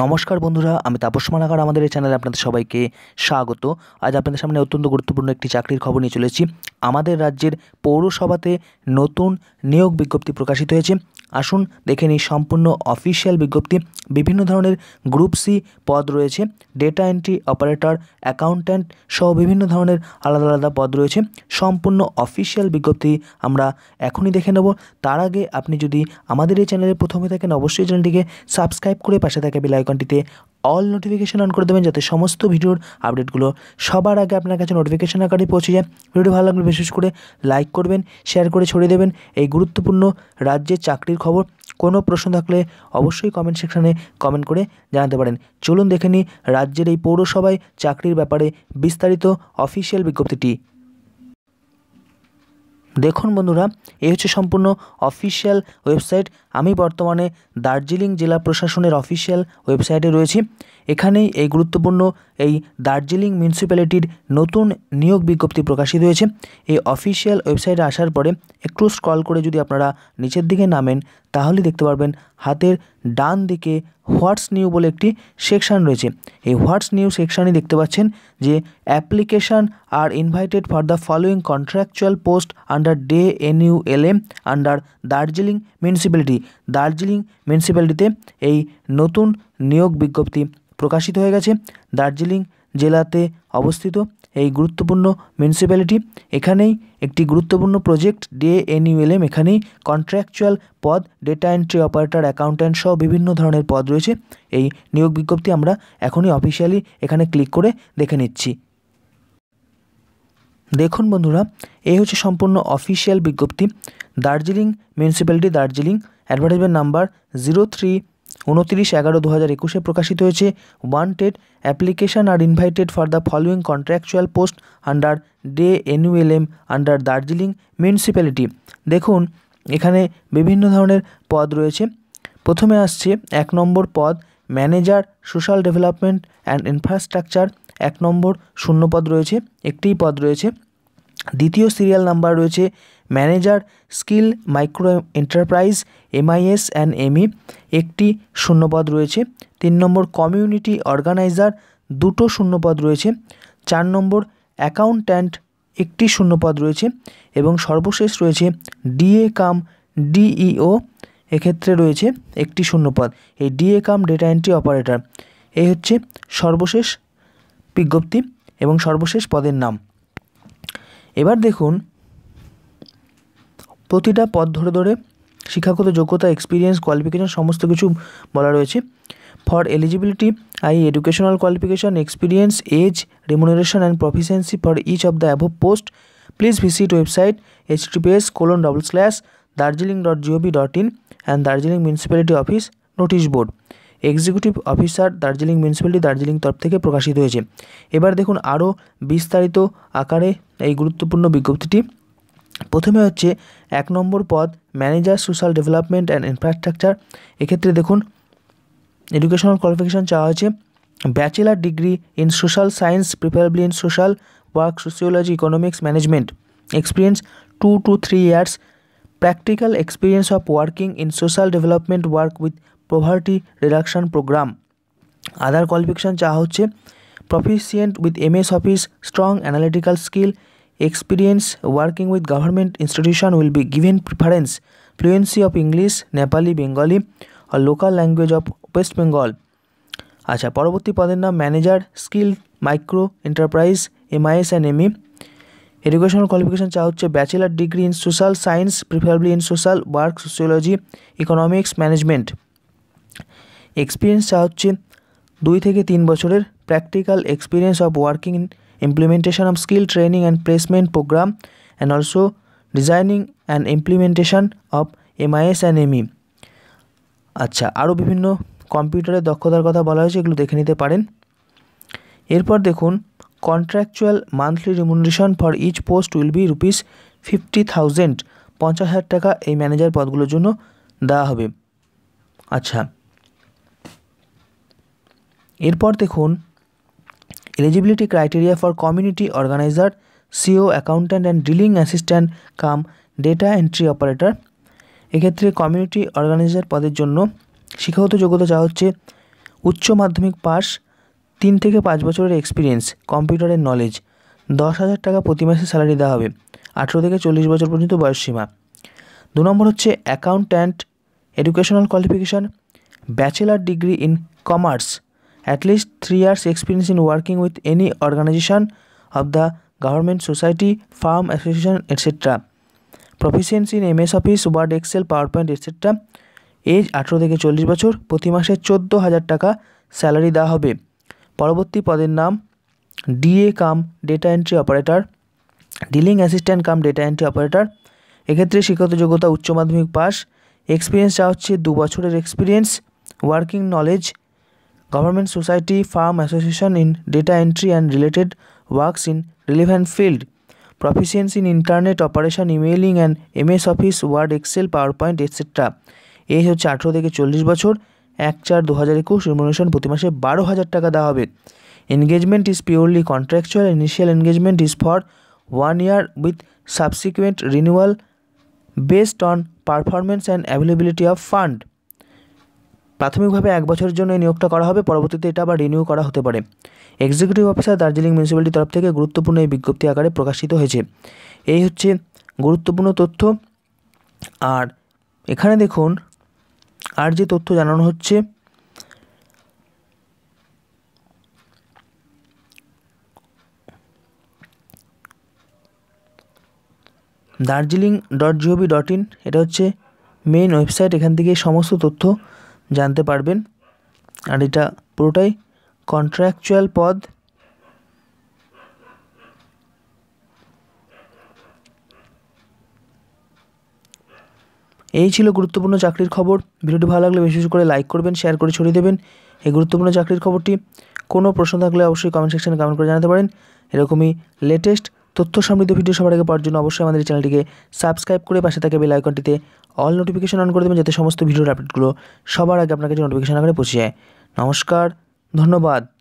নমস্কার বন্ধুরা আমি তাপস মালাকার আমাদের এই চ্যানেলে আপনাদের সবাইকে স্বাগত আজ আপনাদের সামনে অত্যন্ত গুরুত্বপূর্ণ একটি চাকরির খবর নিয়ে চলেছি আমাদের রাজ্যের পৌরসভাতে নতুন নিয়োগ বিজ্ঞপ্তি প্রকাশিত হয়েছে আসুন দেখে নিই সম্পূর্ণ অফিসিয়াল বিজ্ঞপ্তি বিভিন্ন ধরনের গ্রুপ সি পদ রয়েছে ডেটা এন্ট্রি অপারেটর অ্যাকাউন্ট্যান্ট সহ বিভিন্ন ধরনের আলাদা আলাদা পদ রয়েছে সম্পূর্ণ অফিসিয়াল বিজ্ঞপ্তি আমরা এখনই দেখে নেব তার আগে আপনি যদি আমাদের এই চ্যানেলে প্রথমে থাকেন অবশ্যই চ্যানেলটিকে সাবস্ক্রাইব করে পাশে থাকা বেল অল নোটিফিকেশান অন করে দেবেন যাতে সমস্ত ভিডিওর আপডেটগুলো সবার আগে আপনার কাছে নোটিফিকেশান আকারে পৌঁছে যায় ভিডিও ভালো লাগলে বিশেষ করে লাইক করবেন শেয়ার করে ছড়িয়ে দেবেন এই গুরুত্বপূর্ণ রাজ্যের চাকরির খবর কোনো প্রশ্ন থাকলে অবশ্যই কমেন্ট সেকশানে কমেন্ট করে জানাতে পারেন চলুন দেখে নিই রাজ্যের এই পৌরসভায় চাকরির ব্যাপারে বিস্তারিত অফিসিয়াল বিজ্ঞপ্তিটি দেখুন বন্ধুরা এই হচ্ছে সম্পূর্ণ অফিসিয়াল ওয়েবসাইট আমি বর্তমানে দার্জিলিং জেলা প্রশাসনের অফিসিয়াল ওয়েবসাইটে রয়েছি এখানেই এই গুরুত্বপূর্ণ এই দার্জিলিং মিউনিসিপ্যালিটির নতুন নিয়োগ বিজ্ঞপ্তি প্রকাশিত হয়েছে এই অফিসিয়াল ওয়েবসাইটে আসার পরে একটু স্ক্রল করে যদি আপনারা নিচের দিকে নামেন তাহলে দেখতে পারবেন হাতের ডান দিকে হোয়াটস নিউ বলে একটি সেকশান রয়েছে এই হোয়াটস নিউ সেকশানে দেখতে পাচ্ছেন যে application are invited for the following contractual post under DAY N U L M under Darjeeling municipality Darjeeling মিউনিসিপ্যালিটিতে এই নতুন নিয়োগ বিজ্ঞপ্তি প্রকাশিত হয়ে গেছে দার্জিলিং জেলাতে অবস্থিত এই গুরুত্বপূর্ণ মিউনিসিপ্যালিটি এখানেই একটি গুরুত্বপূর্ণ প্রজেক্ট ডে এনইউএলএম এখানেই কন্ট্রাকচুয়াল পদ ডেটা এন্ট্রি অপারেটর অ্যাকাউন্ট্যান্ট সহ বিভিন্ন ধরনের পদ রয়েছে এই নিয়োগ বিজ্ঞপ্তি আমরা এখনই অফিসিয়ালি এখানে ক্লিক করে দেখে নিচ্ছি দেখুন বন্ধুরা এই হচ্ছে সম্পূর্ণ অফিসিয়াল বিজ্ঞপ্তি Darjeeling municipality Darjeeling advertisement number zero three উনত্রিশ এগারো দু হাজার একুশে প্রকাশিত হয়েছে wanted application are invited for the following contractual post under DAY NULM under Darjeeling municipality দেখুন এখানে বিভিন্ন ধরনের পদ রয়েছে প্রথমে আসছে এক নম্বর পদ manager social development and infrastructure এক নম্বর শূন্য পদ রয়েছে একটি পদ রয়েছে দ্বিতীয় সিরিয়াল নাম্বার রয়েছে manager skill micro enterprise MIS and ME একটি শূন্যপদ রয়েছে তিন নম্বর কমিউনিটি অর্গানাইজার দুটো শূন্যপদ রয়েছে চার নম্বর অ্যাকাউন্ট্যান্ট একটি শূন্যপদ রয়েছে এবং সর্বশেষ রয়েছে ডিএ কাম ডিইও এক্ষেত্রে রয়েছে একটি শূন্যপদ এই DA cum data entry operator এই হচ্ছে সর্বশেষ বিজ্ঞপ্তি এবং সর্বশেষ পদের নাম এবার দেখুন প্রতিটা পদ ধরে ধরে শিক্ষাগত যোগ্যতা এক্সপিরিয়েন্স কোয়ালিফিকেশান সমস্ত কিছু বলা রয়েছে for eligibility I educational qualification experience age remuneration and proficiency for each of the above post please visit website H TPS colon double slash Darjeeling dot GOV dot in and Darjeeling municipality office notice board executive officer Darjeeling municipality Darjeeling তরফ থেকে প্রকাশিত হয়েছে এবার দেখুন আরও বিস্তারিত আকারে এই গুরুত্বপূর্ণ বিজ্ঞপ্তিটি প্রথমে হচ্ছে এক নম্বর পদ manager social development and infrastructure এক্ষেত্রে দেখুন এডুকেশনাল কোয়ালিফিকেশান চাওয়া হয়েছে bachelor degree in social science preferably in social work sociology economics management experience two to three years practical experience of working in social development work with poverty reduction programme other qualification চা হচ্ছে proficient with M S office strong analytical skill experience working with government institution will be given preference fluency of English Nepali Bengali R local language of West Bengal আচ্ছা পরবর্তী পদের নাম manager skill micro enterprise MIS and ME educational qualification চা হচ্ছে bachelor degree in social science preferably in social work sociology economics management এক্সপিরিয়েন্সটা হচ্ছে দুই থেকে তিন বছরের practical experience of working in implementation of skill training and placement programme and also designing and implementation of MIS and ME আচ্ছা আরও বিভিন্ন কম্পিউটারের দক্ষতার কথা বলা হয়েছে এগুলো দেখে নিতে পারেন এরপর দেখুন contractual monthly remuneration for each post will be rupees fifty thousand পঞ্চাশ হাজার টাকা এই ম্যানেজার পদগুলোর জন্য দেওয়া হবে আচ্ছা এরপর দেখুন eligibility criteria for community organiser CO accountant and dealing assistant cum data entry operator এক্ষেত্রে কমিউনিটি অর্গানাইজার পদের জন্য শিক্ষাগত যোগ্যতা যা হচ্ছে উচ্চ মাধ্যমিক পাস তিন থেকে পাঁচ বছরের এক্সপিরিয়েন্স কম্পিউটারের নলেজ দশ হাজার টাকা প্রতি মাসে স্যালারি দেওয়া হবে আঠেরো থেকে চল্লিশ বছর পর্যন্ত বয়সসীমা দু নম্বর হচ্ছে accountant educational qualification bachelor degree in commerce at three years experience in working with any organisation of the government society firm association etcetera association, in Proficiency in office Word Excel PowerPoint etcetera age আঠেরো থেকে চল্লিশ বছর প্রতি মাসে চোদ্দো হাজার টাকা salary দেওয়া হবে পরবর্তী পদের নাম DA cum data entry operator dealing assistant cum data entry operator এক্ষেত্রে শিক্ষাগত যোগ্যতা উচ্চ মাধ্যমিক পাস এক্সপিরিয়েন্স চাওয়া হচ্ছে দু বছরের experience working knowledge government society firm association in data entry and related works in relevant field proficiency in internet operation emailing and MS office Word Excel PowerPoint etcetera এই হচ্ছে আঠেরো থেকে চল্লিশ বছর এক চার দু হাজার একুশ রিমোনেশন প্রতি মাসে বারো হাজার টাকা দেওয়া হবে engagement is purely contractual initial engagement is for one year with subsequent renewal based on performance and availability of fund প্রাথমিকভাবে এক বছরের জন্য এই নিয়োগটা করা হবে পরবর্তীতে এটা আবার রিনিউ করা হতে পারে এক্সিকিউটিভ অফিসার দার্জিলিং মিউনিসিপ্যালিটির তরফ থেকে গুরুত্বপূর্ণ এই বিজ্ঞপ্তি আকারে প্রকাশিত হয়েছে এই হচ্ছে গুরুত্বপূর্ণ তথ্য আর এখানে দেখুন আর যে তথ্য জানানো হচ্ছে Darjeeling dot GOV dot in এটা হচ্ছে মেন ওয়েবসাইট এখান থেকে সমস্ত তথ্য জানতে পারবেন আর এটা পুরোটাই কন্ট্রাকচুয়াল পদ এই ছিল গুরুত্বপূর্ণ চাকরির খবর ভিডিওটি ভালো লাগলে বিশেষ করে লাইক করবেন শেয়ার করে ছড়িয়ে দেবেন এই গুরুত্বপূর্ণ চাকরির খবরটি কোনো প্রশ্ন থাকলে অবশ্যই কমেন্ট সেকশানে কমেন্ট করে জানাতে পারেন এরকমই লেটেস্ট তথ্য সমৃদ্ধ ভিডিও সবার আগে পাওয়ার জন্য অবশ্যই আমাদের চ্যানেলটিকে সাবস্ক্রাইব করে পাশে থাকা বেল আইকনটিতে অল নোটিফিকেশন অন করে দেবেন যাতে সমস্ত ভিডিওর আপডেটগুলো সবার আগে আপনার কাছে নোটিফিকেশন আকারে পৌঁছে যায় নমস্কার ধন্যবাদ